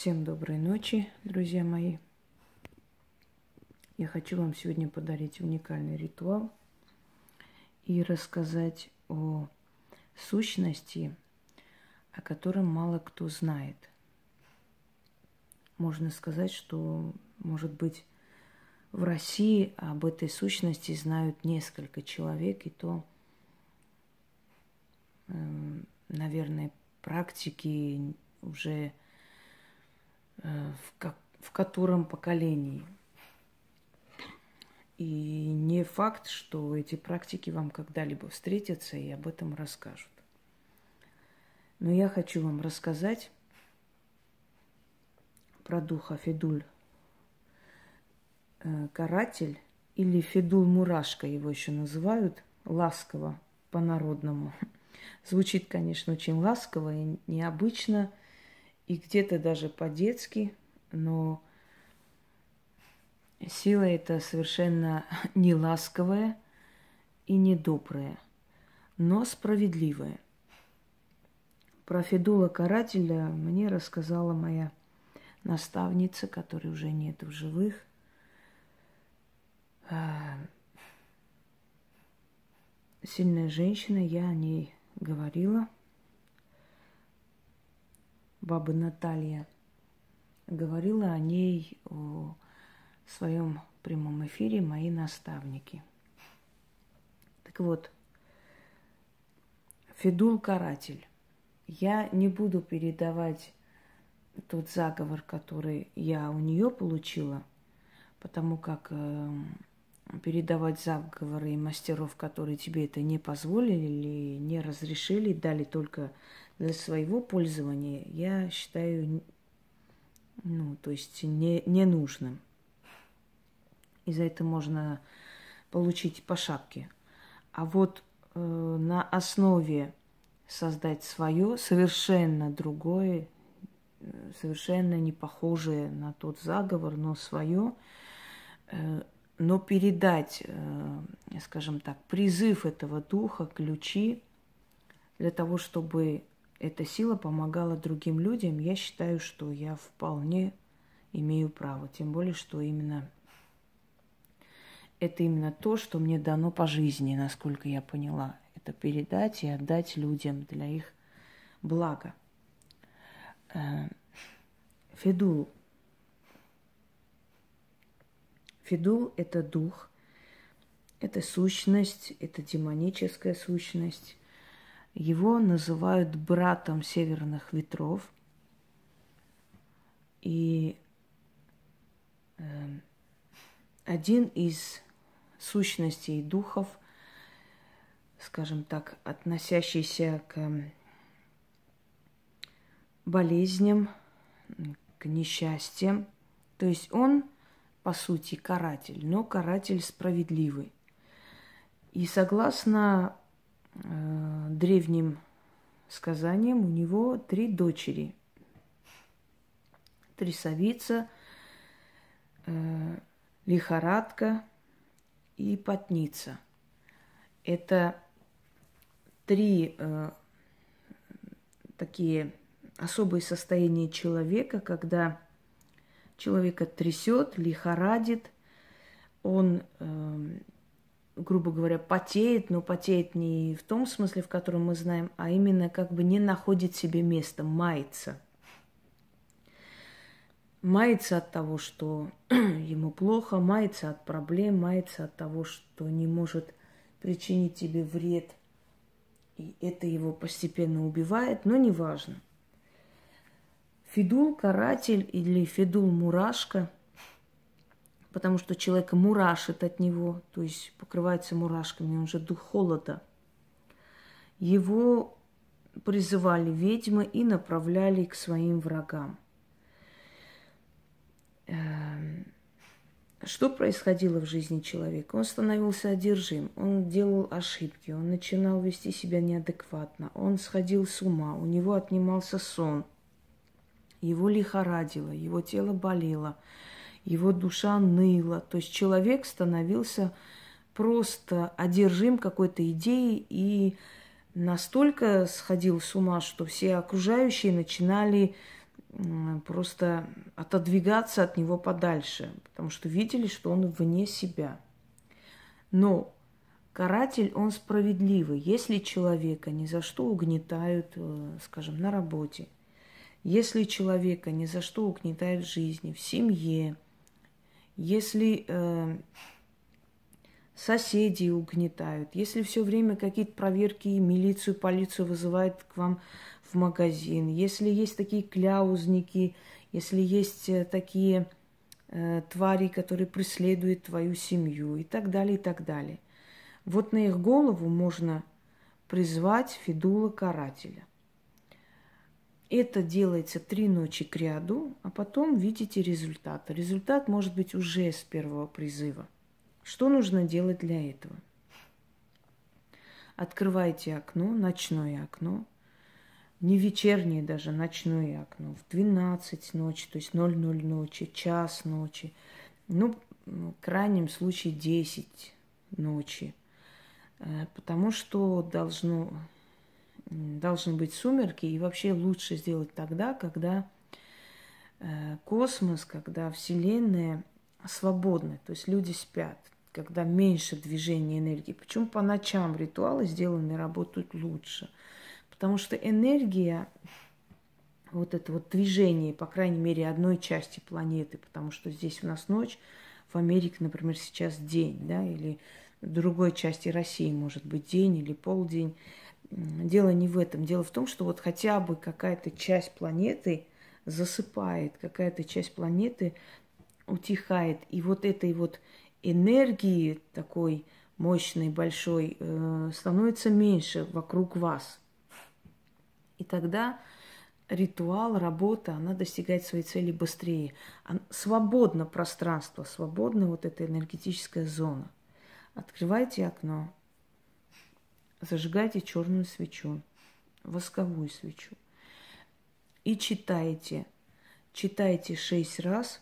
Всем доброй ночи, друзья мои. Я хочу вам сегодня подарить уникальный ритуал и рассказать о сущности, о котором мало кто знает. Можно сказать, что, может быть, в России об этой сущности знают несколько человек, и то, эм, наверное, практики уже Э, в, как, в котором поколении. И не факт, что эти практики вам когда-либо встретятся и об этом расскажут. Но я хочу вам рассказать про духа Федуль. Э, каратель или Федул Мурашка его еще называют, ласково по-народному. Звучит, конечно, очень ласково и необычно – и где-то даже по-детски, но сила эта совершенно не ласковая и не добрая, но справедливая. Про Федула Карателя мне рассказала моя наставница, которой уже нет в живых. А, сильная женщина, я о ней говорила – Баба Наталья. Говорила о ней в своем прямом эфире мои наставники. Так вот, Федул Каратель. Я не буду передавать тот заговор, который я у нее получила, потому как эм, передавать заговоры и мастеров, которые тебе это не позволили или не разрешили, дали только для своего пользования, я считаю, ну, то есть не, не нужным. И за это можно получить по шапке. А вот э, на основе создать свое совершенно другое, э, совершенно не похожее на тот заговор, но свое, э, но передать, э, скажем так, призыв этого духа, ключи, для того, чтобы эта сила помогала другим людям, я считаю, что я вполне имею право. Тем более, что именно это именно то, что мне дано по жизни, насколько я поняла. Это передать и отдать людям для их блага. Э, Федул, Фидул – это дух, это сущность, это демоническая сущность. Его называют братом северных ветров. И э, один из сущностей духов, скажем так, относящийся к болезням, к несчастьям. То есть он – по сути, каратель, но каратель справедливый. И согласно э, древним сказаниям, у него три дочери. Трясовица, э, лихорадка и потница. Это три э, такие особые состояния человека, когда Человека трясет, лихорадит, он, э, грубо говоря, потеет, но потеет не в том смысле, в котором мы знаем, а именно как бы не находит себе места, мается. Мается от того, что ему плохо, мается от проблем, мается от того, что не может причинить тебе вред. И это его постепенно убивает, но неважно. Федул, каратель или Федул, мурашка, потому что человека мурашит от него, то есть покрывается мурашками, он же дух холода. Его призывали ведьмы и направляли к своим врагам. Эм, что происходило в жизни человека? Он становился одержим, он делал ошибки, он начинал вести себя неадекватно, он сходил с ума, у него отнимался сон – его лихорадило, его тело болело, его душа ныла. То есть человек становился просто одержим какой-то идеей и настолько сходил с ума, что все окружающие начинали просто отодвигаться от него подальше, потому что видели, что он вне себя. Но каратель, он справедливый. Если человека ни за что угнетают, э, скажем, на работе – если человека ни за что угнетает в жизни, в семье, если э, соседи угнетают, если все время какие-то проверки и милицию, полицию вызывают к вам в магазин, если есть такие кляузники, если есть э, такие э, твари, которые преследуют твою семью и так далее, и так далее. Вот на их голову можно призвать Федула карателя. Это делается три ночи к ряду, а потом видите результат. Результат может быть уже с первого призыва. Что нужно делать для этого? Открывайте окно, ночное окно, не вечернее даже, ночное окно, в 12 ночи, то есть 00 ночи, час ночи, ну, в крайнем случае 10 ночи, э, потому что должно должны быть сумерки, и вообще лучше сделать тогда, когда э, космос, когда Вселенная свободны, то есть люди спят, когда меньше движения энергии. Почему по ночам ритуалы сделаны работают лучше? Потому что энергия, вот это вот движение, по крайней мере, одной части планеты, потому что здесь у нас ночь, в Америке, например, сейчас день, да, или в другой части России может быть день или полдень дело не в этом. Дело в том, что вот хотя бы какая-то часть планеты засыпает, какая-то часть планеты утихает. И вот этой вот энергии такой мощной, большой, э, становится меньше вокруг вас. И тогда ритуал, работа, она достигает своей цели быстрее. Свободно пространство, свободна вот эта энергетическая зона. Открывайте окно, зажигайте черную свечу, восковую свечу. И читайте, читайте шесть раз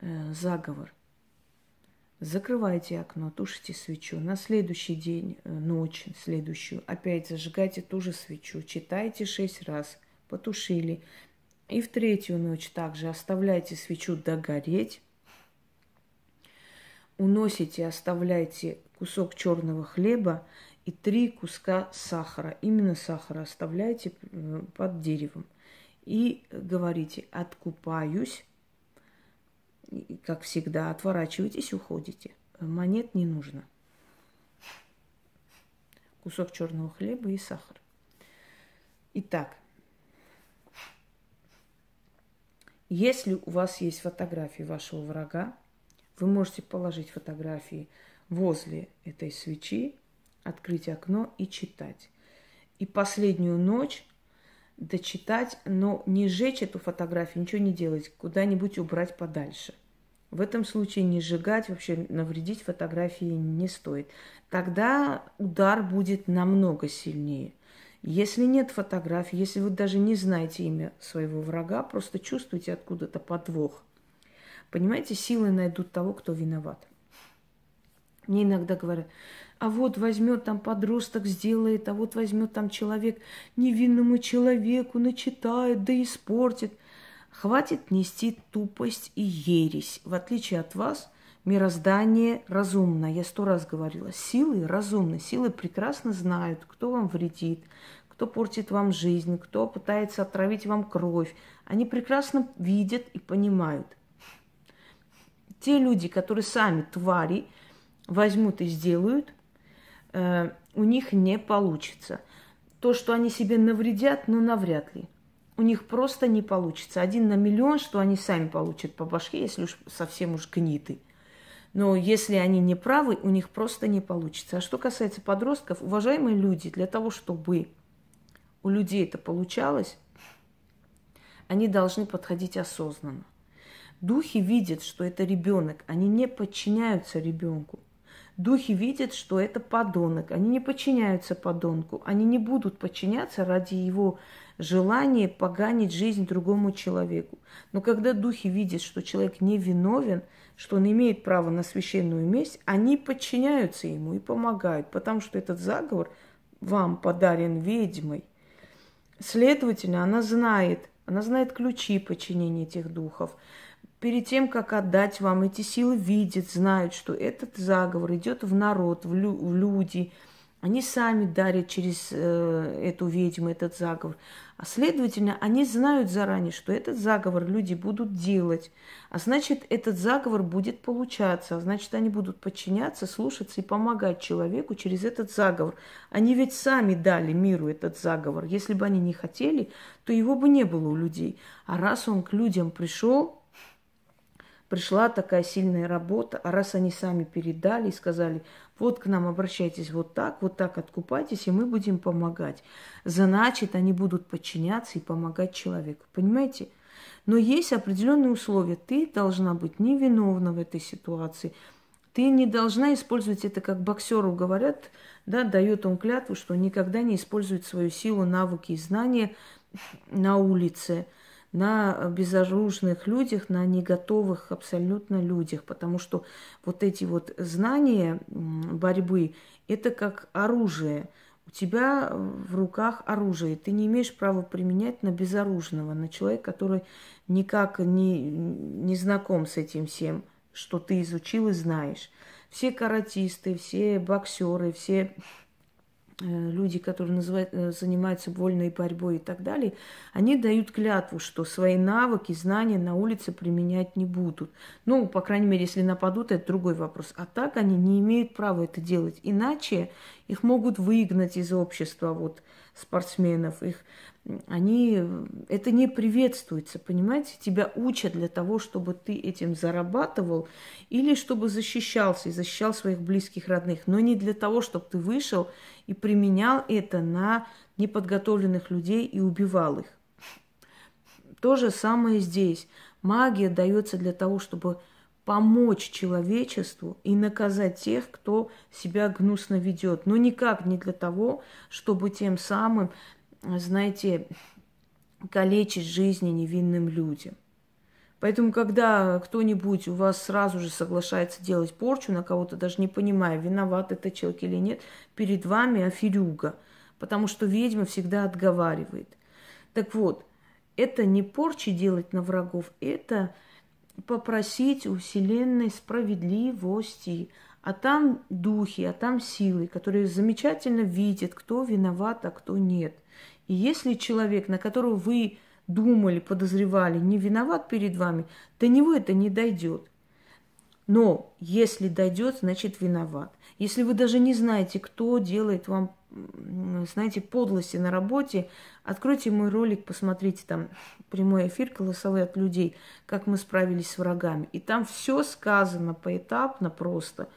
э, заговор. Закрываете окно, тушите свечу. На следующий день, э, ночь следующую, опять зажигайте ту же свечу. Читайте шесть раз, потушили. И в третью ночь также оставляйте свечу догореть. Уносите, оставляйте кусок черного хлеба и 3 куска сахара. Именно сахара оставляйте э, под деревом. И говорите «откупаюсь», как всегда, отворачивайтесь, уходите. Монет не нужно. Кусок черного хлеба и сахар. Итак, если у вас есть фотографии вашего врага, вы можете положить фотографии возле этой свечи, открыть окно и читать. И последнюю ночь дочитать, но не сжечь эту фотографию, ничего не делать, куда-нибудь убрать подальше. В этом случае не сжигать, вообще навредить фотографии не стоит. Тогда удар будет намного сильнее. Если нет фотографий, если вы даже не знаете имя своего врага, просто чувствуете откуда-то подвох. Понимаете, силы найдут того, кто виноват. Мне иногда говорят, а вот возьмет там подросток, сделает, а вот возьмет там человек невинному человеку, начитает, да испортит. Хватит нести тупость и ересь. В отличие от вас, мироздание разумно. Я сто раз говорила, силы разумны. Силы прекрасно знают, кто вам вредит, кто портит вам жизнь, кто пытается отравить вам кровь. Они прекрасно видят и понимают. Те люди, которые сами твари, возьмут и сделают, Э, у них не получится. То, что они себе навредят, ну навряд ли. У них просто не получится. Один на миллион, что они сами получат по башке, если уж совсем уж гниты. Но если они не правы, у них просто не получится. А что касается подростков, уважаемые люди, для того, чтобы у людей это получалось, они должны подходить осознанно. Духи видят, что это ребенок, они не подчиняются ребенку. Духи видят, что это подонок. Они не подчиняются подонку. Они не будут подчиняться ради его желания поганить жизнь другому человеку. Но когда духи видят, что человек невиновен, что он имеет право на священную месть, они подчиняются ему и помогают, потому что этот заговор вам подарен ведьмой. Следовательно, она знает, она знает ключи подчинения этих духов перед тем, как отдать вам, эти силы видят, знают, что этот заговор идет в народ, в, лю- в люди. Они сами дарят через э, эту ведьму этот заговор. А следовательно, они знают заранее, что этот заговор люди будут делать. А значит, этот заговор будет получаться. А значит, они будут подчиняться, слушаться и помогать человеку через этот заговор. Они ведь сами дали миру этот заговор. Если бы они не хотели, то его бы не было у людей. А раз он к людям пришел, пришла такая сильная работа, а раз они сами передали и сказали, вот к нам обращайтесь вот так, вот так откупайтесь, и мы будем помогать. Значит, они будут подчиняться и помогать человеку. Понимаете? Но есть определенные условия. Ты должна быть невиновна в этой ситуации. Ты не должна использовать это, как боксеру говорят, да, дает он клятву, что никогда не использует свою силу, навыки и знания на улице – на безоружных людях, на неготовых абсолютно людях, потому что вот эти вот знания борьбы – это как оружие. У тебя в руках оружие, ты не имеешь права применять на безоружного, на человека, который никак не, не знаком с этим всем, что ты изучил и знаешь. Все каратисты, все боксеры, все Э, люди, которые называют, э, занимаются вольной борьбой и так далее, они дают клятву, что свои навыки, знания на улице применять не будут. Ну, по крайней мере, если нападут, это другой вопрос. А так они не имеют права это делать. Иначе их могут выгнать из общества вот спортсменов. Их, они, это не приветствуется, понимаете? Тебя учат для того, чтобы ты этим зарабатывал или чтобы защищался и защищал своих близких, родных, но не для того, чтобы ты вышел и применял это на неподготовленных людей и убивал их. То же самое здесь. Магия дается для того, чтобы помочь человечеству и наказать тех, кто себя гнусно ведет. Но никак не для того, чтобы тем самым, знаете, калечить жизни невинным людям. Поэтому, когда кто-нибудь у вас сразу же соглашается делать порчу на кого-то, даже не понимая, виноват это человек или нет, перед вами аферюга, потому что ведьма всегда отговаривает. Так вот, это не порчи делать на врагов, это попросить у Вселенной справедливости, а там духи, а там силы, которые замечательно видят, кто виноват, а кто нет. И если человек, на которого вы думали, подозревали, не виноват перед вами, до него это не дойдет. Но если дойдет, значит виноват. Если вы даже не знаете, кто делает вам, знаете, подлости на работе, откройте мой ролик, посмотрите там прямой эфир «Голосовые от людей», как мы справились с врагами. И там все сказано поэтапно просто,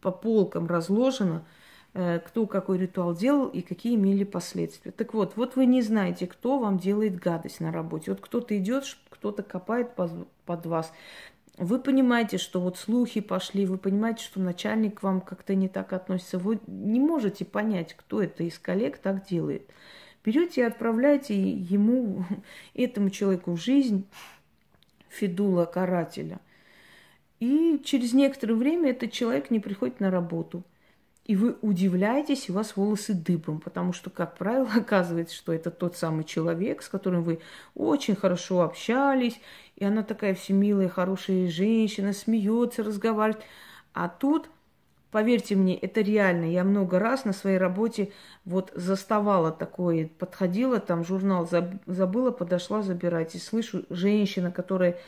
по полкам разложено – Э, кто какой ритуал делал и какие имели последствия. Так вот, вот вы не знаете, кто вам делает гадость на работе. Вот кто-то идет, кто-то копает под вас. Вы понимаете, что вот слухи пошли, вы понимаете, что начальник к вам как-то не так относится. Вы не можете понять, кто это из коллег так делает. Берете и отправляете ему, этому человеку в жизнь Федула, карателя. И через некоторое время этот человек не приходит на работу – и вы удивляетесь, и у вас волосы дыбом, потому что, как правило, оказывается, что это тот самый человек, с которым вы очень хорошо общались, и она такая все милая, хорошая женщина, смеется, разговаривает. А тут, поверьте мне, это реально. Я много раз на своей работе вот заставала такое, подходила, там журнал забыла, подошла забирать, и слышу женщина, которая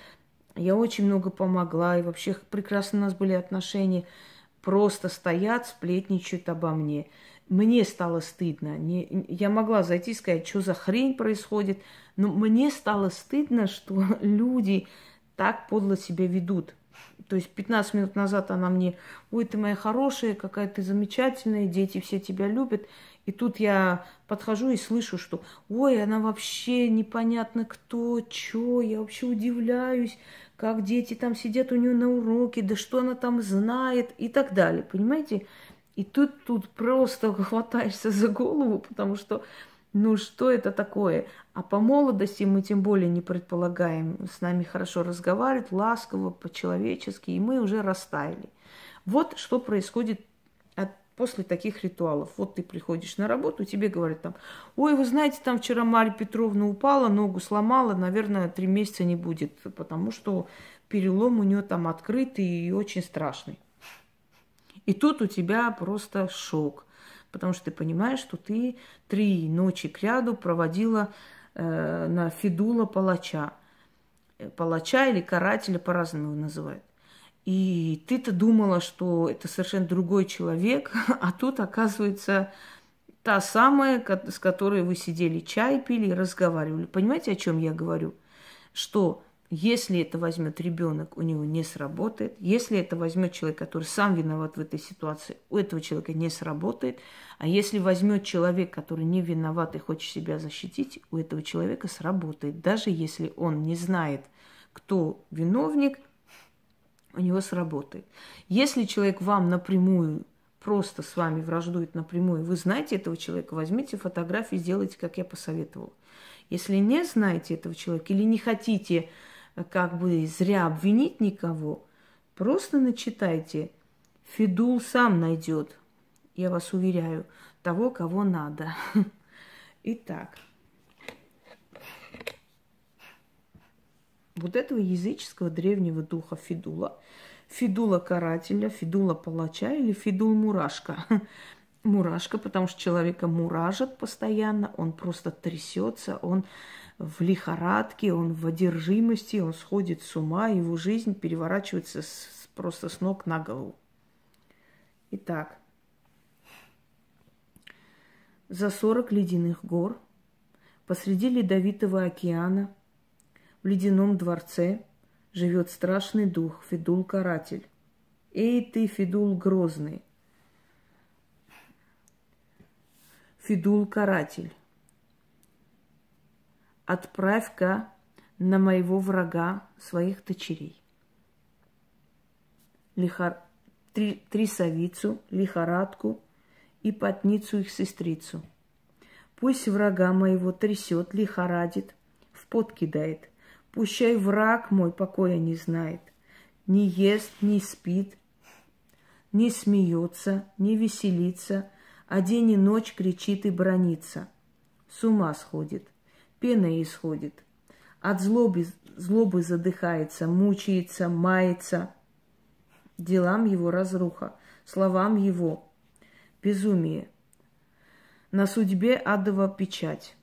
я очень много помогла, и вообще прекрасно у нас были отношения – просто стоят, сплетничают обо мне. Мне стало стыдно. Не, я могла зайти и сказать, что за хрень происходит. Но мне стало стыдно, что люди так подло себя ведут. То есть 15 минут назад она мне, ой, ты моя хорошая, какая ты замечательная, дети все тебя любят. И тут я подхожу и слышу, что ой, она вообще непонятно кто, чё, я вообще удивляюсь, как дети там сидят у нее на уроке, да что она там знает и так далее, понимаете? И тут, тут просто хватаешься за голову, потому что ну что это такое? А по молодости мы тем более не предполагаем. С нами хорошо разговаривают, ласково, по-человечески, и мы уже растаяли. Вот что происходит от после таких ритуалов. Вот ты приходишь на работу, тебе говорят там, ой, вы знаете, там вчера Марья Петровна упала, ногу сломала, наверное, три месяца не будет, потому что перелом у нее там открытый и очень страшный. И тут у тебя просто шок, потому что ты понимаешь, что ты три ночи кряду проводила э, на Федула палача. Э, палача или карателя по-разному называют. И ты-то думала, что это совершенно другой человек, а тут, оказывается, та самая, с которой вы сидели, чай пили и разговаривали. Понимаете, о чем я говорю? Что если это возьмет ребенок, у него не сработает. Если это возьмет человек, который сам виноват в этой ситуации, у этого человека не сработает. А если возьмет человек, который не виноват и хочет себя защитить, у этого человека сработает. Даже если он не знает, кто виновник – у него сработает. Если человек вам напрямую просто с вами враждует напрямую, вы знаете этого человека, возьмите фотографии, сделайте, как я посоветовала. Если не знаете этого человека или не хотите э, как бы зря обвинить никого, просто начитайте. Фидул сам найдет, я вас уверяю, того, кого надо. Итак. вот этого языческого древнего духа Фидула, Фидула карателя, Фидула палача или Фидул мурашка. Мурашка, потому что человека муражит постоянно, он просто трясется, он в лихорадке, он в одержимости, он сходит с ума, его жизнь переворачивается с, просто с ног на голову. Итак, за сорок ледяных гор посреди ледовитого океана – в ледяном дворце живет страшный дух Федул-каратель. Эй ты, Федул грозный! Федул-каратель, отправь-ка на моего врага своих дочерей. Лихор... Три... Трисовицу, лихорадку и потницу их сестрицу. Пусть врага моего трясет, лихорадит, в пот кидает. Пущай враг мой покоя не знает, не ест, не спит, не смеется, не веселится, а день и ночь кричит и бронится. С ума сходит, пена исходит, от злобы, злобы задыхается, мучается, мается. Делам его разруха, словам его безумие. На судьбе адова печать.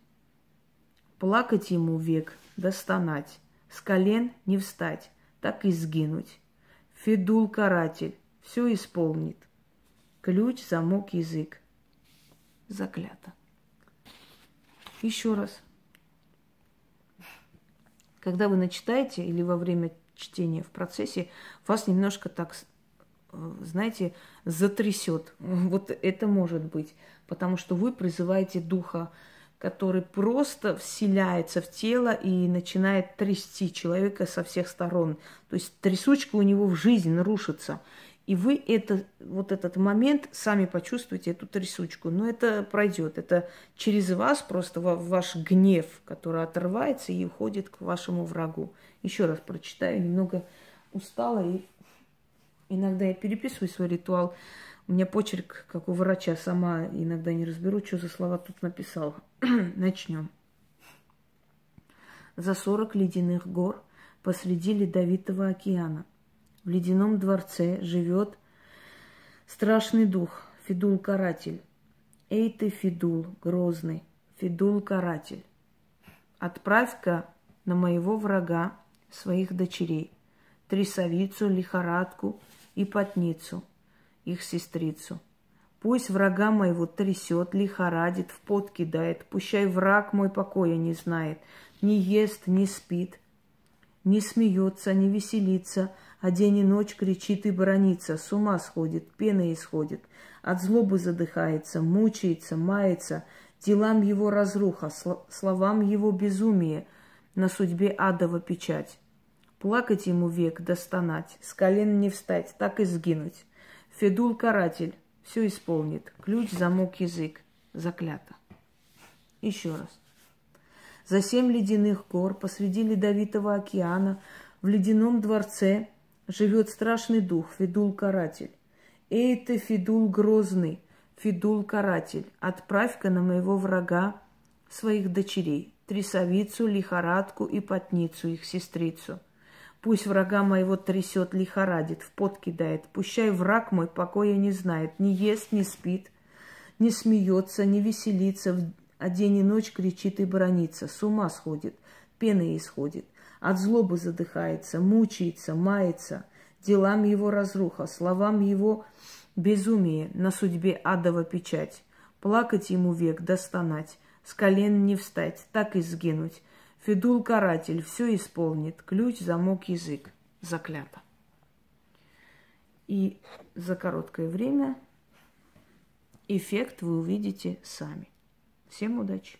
Плакать ему век, достонать, с колен не встать, так и сгинуть. Федул каратель все исполнит. Ключ, замок, язык. Заклято. Еще раз. Когда вы начитаете или во время чтения в процессе, вас немножко так, э, знаете, затрясет. Вот это может быть, потому что вы призываете духа который просто вселяется в тело и начинает трясти человека со всех сторон. То есть трясучка у него в жизнь нарушится, И вы это, вот этот момент сами почувствуете, эту трясучку. Но это пройдет. Это через вас просто ваш гнев, который отрывается и уходит к вашему врагу. Еще раз прочитаю, немного устала и иногда я переписываю свой ритуал. У меня почерк, как у врача, сама иногда не разберу, что за слова тут написал. Начнем. За сорок ледяных гор посреди ледовитого океана. В ледяном дворце живет страшный дух, Фидул-каратель. Эй ты, Фидул, грозный, Фидул-каратель. Отправь-ка на моего врага своих дочерей, трясовицу, лихорадку и потницу – их сестрицу. Пусть врага моего трясет, лихорадит, в пот кидает, пущай враг мой покоя не знает, не ест, не спит, не смеется, не веселится, а день и ночь кричит и бронится, с ума сходит, пена исходит, от злобы задыхается, мучается, мается, делам его разруха, словам его безумие, на судьбе адова печать. Плакать ему век, достонать, да с колен не встать, так и сгинуть. Федул каратель. Все исполнит. Ключ, замок, язык. Заклято. Еще раз. За семь ледяных гор посреди ледовитого океана в ледяном дворце живет страшный дух Федул каратель. Эй ты, Федул грозный, Федул каратель, отправь-ка на моего врага своих дочерей, трясовицу, лихорадку и потницу, их сестрицу – Пусть врага моего трясет, лихорадит, в пот кидает. Пущай враг мой покоя не знает, не ест, не спит, не смеется, не веселится, а день и ночь кричит и бронится, с ума сходит, пены исходит, от злобы задыхается, мучается, мается. Делам его разруха, словам его безумие, на судьбе адова печать. Плакать ему век, достанать с колен не встать, так и сгинуть. Федул каратель все исполнит. Ключ, замок, язык. Заклято. И за короткое время эффект вы увидите сами. Всем удачи!